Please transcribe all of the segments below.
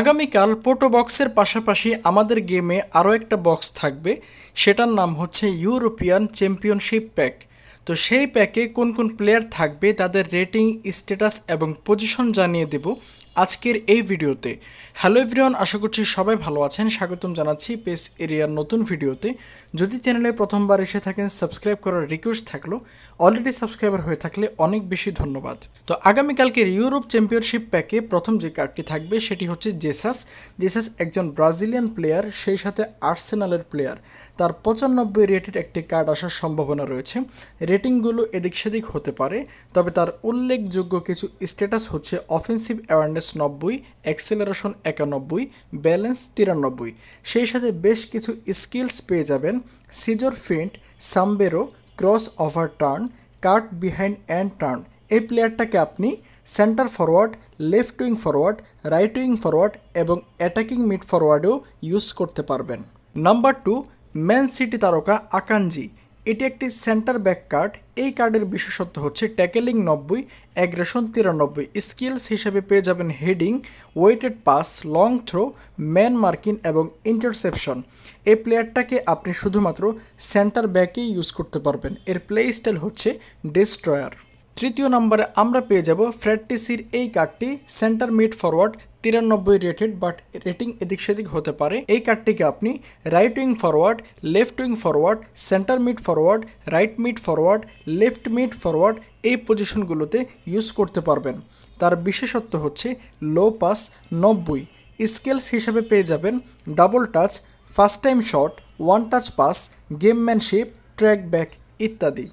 আগামীকাল পোটো বক্সের পাশাপাশি আমাদের গেমে আরও একটা বক্স থাকবে সেটার নাম হচ্ছে ইউরোপিয়ান চ্যাম্পিয়নশিপ প্যাক তো সেই প্যাকে কোন কোন প্লেয়ার থাকবে তাদের রেটিং স্ট্যাটাস এবং পজিশন জানিয়ে দেব আজকের এই ভিডিওতে হ্যালো এভরিওয়ান আশা করছি সবাই ভালো আছেন স্বাগতম জানাচ্ছি পেস এরিয়ার নতুন ভিডিওতে যদি চ্যানেলে প্রথমবার এসে থাকেন সাবস্ক্রাইব করার রিকোয়েস্ট থাকলো অলরেডি সাবস্ক্রাইবার হয়ে থাকলে অনেক বেশি ধন্যবাদ তো আগামীকালকের ইউরোপ চ্যাম্পিয়নশিপ প্যাকে প্রথম যে কার্ডটি থাকবে সেটি হচ্ছে জেসাস জেসাস একজন ব্রাজিলিয়ান প্লেয়ার সেই সাথে আর্সেনালের প্লেয়ার তার পঁচানব্বই রেটের একটি কার্ড আসার সম্ভাবনা রয়েছে রেটিংগুলো এদিক সেদিক হতে পারে তবে তার উল্লেখযোগ্য কিছু স্ট্যাটাস হচ্ছে অফেন্সিভ অ্যাওয়ারনেস নব্বই অ্যাক্সেলারেশন একানব্বই ব্যালেন্স তিরানব্বই সেই সাথে বেশ কিছু স্কিলস পেয়ে যাবেন scissor feint sombrero cross over turn cut behind and turn এই প্লেয়ারটাকে আপনি centre forward left wing forward right wing forward এবং অ্যাটাকিং মিড ফরওয়ার্ডেও ইউজ করতে পারবেন নাম্বার টু ম্যান সিটি তারকা আকাঞ্জি এটি একটি সেন্টার ব্যাক কার্ড এই কার্ডের বিশেষত্ব হচ্ছে ট্যাকেলিং নব্বই অ্যাগ্রেশন তিরানব্বই স্কিলস হিসেবে পেয়ে যাবেন heading weighted pass long throw man marking এবং ইন্টারসেপশন এই প্লেয়ারটাকে আপনি শুধুমাত্র সেন্টার ব্যাকেই ইউজ করতে পারবেন এর প্লে স্টাইল হচ্ছে ডিস্ট্রয়ার তৃতীয় নম্বরে আমরা পেয়ে যাব ফ্র্যাটটিসির এই কার্ডটি সেন্টার মিড ফরওয়ার্ড তিরানব্বই রেটেড বাট রেটিং এদিক সেদিক হতে পারে এই কার্ডটিকে আপনি right wing forward left wing forward centre mid forward right mid forward left mid forward এই পজিশনগুলোতে ইউজ করতে পারবেন তার বিশেষত্ব হচ্ছে লো পাস নব্বই স্কেলস হিসেবে পেয়ে যাবেন double touch first time shot one touch pass gamesmanship track back ইত্যাদি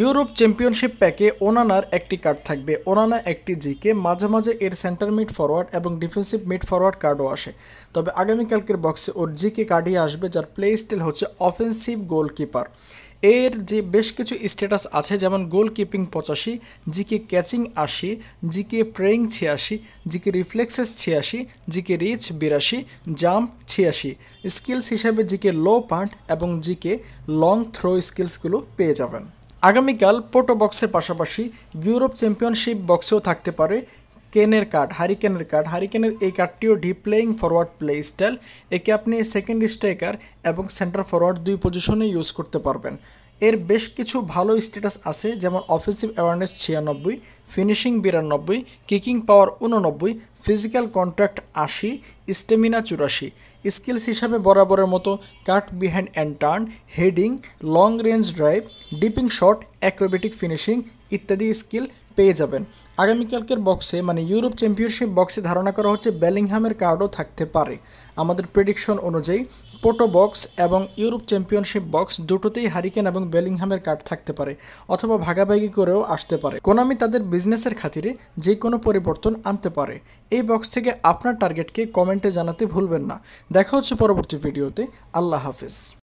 ইউরোপ চ্যাম্পিয়নশিপ প্যাকে ওনানার একটি কার্ড থাকবে ওনানা একটি জিকে মাঝে মাঝে এর সেন্টার মিড ফরওয়ার্ড এবং ডিফেন্সিভ মিড ফরওয়ার্ড কার্ডও আসে তবে আগামীকালকের বক্সে ওর জিকে কার্ডই আসবে যার প্লে স্টাইল হচ্ছে অফেন্সিভ গোলকিপার এর যে বেশ কিছু স্ট্যাটাস আছে যেমন গোলকিপিং পঁচাশি জিকে ক্যাচিং আশি জিকে প্রেয়িং ছিয়াশি জিকে রিফ্লেক্সেস ছিয়াশি জিকে রিচ বিরাশি জাম্প ছিয়াশি স্কিলস হিসাবে জিকে লো পান্ট এবং জিকে লং থ্রো স্কিলসগুলো পেয়ে যাবেন আগামীকাল পোটো বক্সের পাশাপাশি ইউরোপ চ্যাম্পিয়নশিপ বক্সেও থাকতে পারে কেনের কার্ড হারিকেনের কার্ড হারিকেনের এই কার্ডটিও deep playing forward play style একে আপনি সেকেন্ড স্ট্রাইকার এবং সেন্টার ফরওয়ার্ড দুই পজিশনে ইউজ করতে পারবেন এর বেশ কিছু ভালো স্ট্যাটাস আছে যেমন অফেসিভ অ্যাওয়ারনেস ছিয়ানব্বই ফিনিশিং বিরানব্বই কিকিং পাওয়ার উননব্বই ফিজিক্যাল কন্ট্যাক্ট আশি স্টেমিনা চুরাশি স্কিলস হিসাবে বরাবরের মতো cut behind and turn heading long range drive dipping shot acrobatic finishing ইত্যাদি স্কিল পেয়ে যাবেন আগামীকালকের বক্সে মানে ইউরোপ চ্যাম্পিয়নশিপ বক্সে ধারণা করা হচ্ছে বেলিংহামের কার্ডও থাকতে পারে আমাদের প্রেডিকশন অনুযায়ী পোটো বক্স এবং ইউরোপ চ্যাম্পিয়নশিপ বক্স দুটোতেই হারিকেন এবং বেলিংহামের কার্ড থাকতে পারে অথবা ভাগাভাগি করেও আসতে পারে কোনামি তাদের বিজনেসের খাতিরে যে কোনো পরিবর্তন আনতে পারে এই বক্স থেকে আপনার টার্গেটকে কমেন্টে জানাতে ভুলবেন না দেখা হচ্ছে পরবর্তী ভিডিওতে আল্লাহ হাফিজ